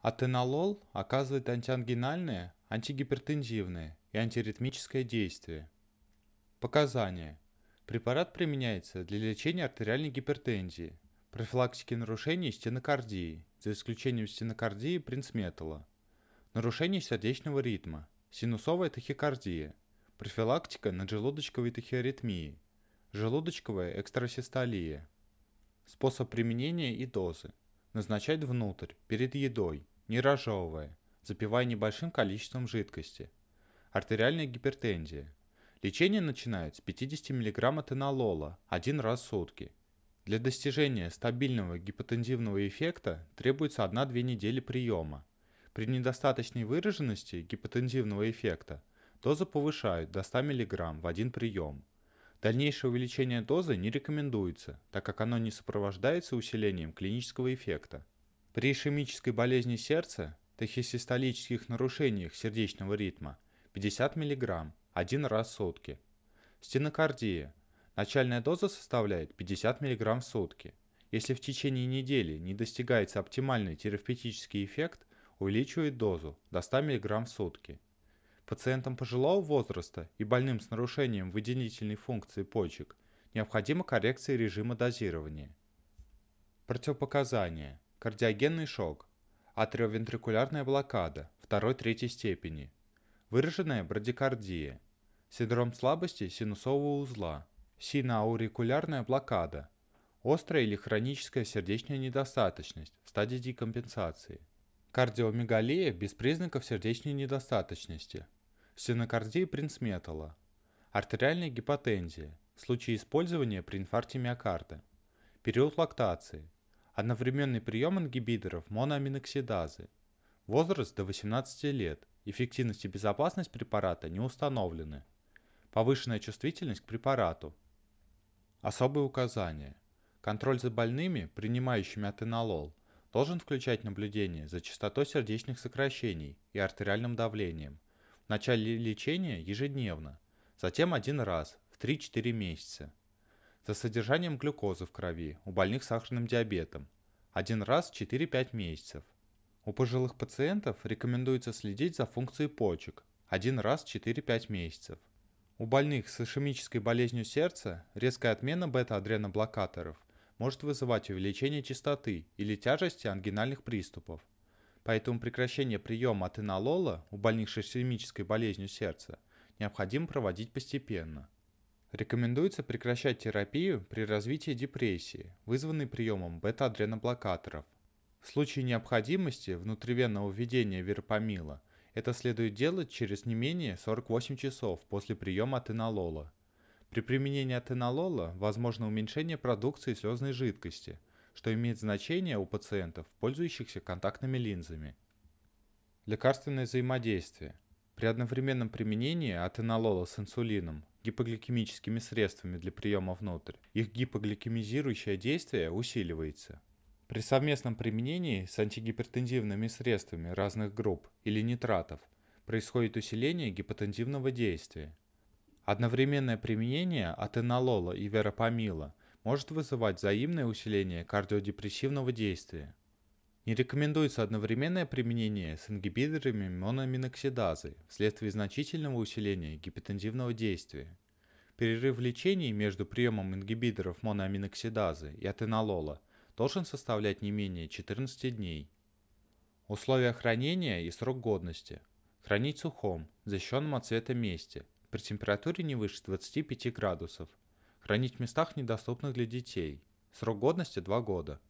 Атенолол оказывает антиангинальное, антигипертензивное и антиритмическое действие. Показания. Препарат применяется для лечения артериальной гипертензии, профилактики нарушений стенокардии, за исключением стенокардии принцметала, нарушений сердечного ритма, синусовая тахикардия, профилактика наджелудочковой тахиаритмии, желудочковая экстрасистолия. Способ применения и дозы. Назначать внутрь, перед едой, не разжевывая, запивая небольшим количеством жидкости. Артериальная гипертензия. Лечение начинают с 50 мг этанолола один раз в сутки. Для достижения стабильного гипотензивного эффекта требуется 1-2 недели приема. При недостаточной выраженности гипотензивного эффекта дозу повышают до 100 мг в один прием. Дальнейшее увеличение дозы не рекомендуется, так как оно не сопровождается усилением клинического эффекта. При ишемической болезни сердца, тахисистолических нарушениях сердечного ритма 50 мг один раз в сутки. Стенокардия. Начальная доза составляет 50 мг в сутки. Если в течение недели не достигается оптимальный терапевтический эффект, увеличивает дозу до 100 мг в сутки. Пациентам пожилого возраста и больным с нарушением выделительной функции почек необходима коррекция режима дозирования. Противопоказания. Кардиогенный шок. Атриовентрикулярная блокада 2-3 степени. Выраженная брадикардия. Синдром слабости синусового узла. Синоаурикулярная блокада. Острая или хроническая сердечная недостаточность в стадии декомпенсации. Кардиомегалия без признаков сердечной недостаточности – стенокардии принцметалла, артериальная гипотензия, случаи использования при инфаркте миокарда, период лактации, одновременный прием ингибиторов моноаминоксидазы, возраст до 18 лет, эффективность и безопасность препарата не установлены, повышенная чувствительность к препарату. Особые указания. Контроль за больными, принимающими атенолол, должен включать наблюдение за частотой сердечных сокращений и артериальным давлением – начале лечения ежедневно, затем один раз в 3-4 месяца. За содержанием глюкозы в крови у больных сахарным диабетом один раз в 4-5 месяцев. У пожилых пациентов рекомендуется следить за функцией почек один раз в 4-5 месяцев. У больных с ишемической болезнью сердца резкая отмена бета-адреноблокаторов может вызывать увеличение частоты или тяжести ангинальных приступов, Поэтому прекращение приема атенолола у больных с шишемической болезнью сердца необходимо проводить постепенно. Рекомендуется прекращать терапию при развитии депрессии, вызванной приемом бета-адреноблокаторов. В случае необходимости внутривенного введения верпамила это следует делать через не менее 48 часов после приема атенолола. При применении атенолола возможно уменьшение продукции слезной жидкости – что имеет значение у пациентов, пользующихся контактными линзами. Лекарственное взаимодействие. При одновременном применении атенолола с инсулином, гипогликемическими средствами для приема внутрь, их гипогликемизирующее действие усиливается. При совместном применении с антигипертензивными средствами разных групп или нитратов происходит усиление гипотензивного действия. Одновременное применение атенолола и веропамила может вызывать взаимное усиление кардиодепрессивного действия. Не рекомендуется одновременное применение с ингибиторами мономиноксидазы вследствие значительного усиления гипотензивного действия. Перерыв в лечении между приемом ингибиторов моноаминоксидазы и атенолола должен составлять не менее 14 дней. Условия хранения и срок годности. Хранить сухом, защищенном от света месте, при температуре не выше 25 градусов, Хранить в местах, недоступных для детей. Срок годности 2 года.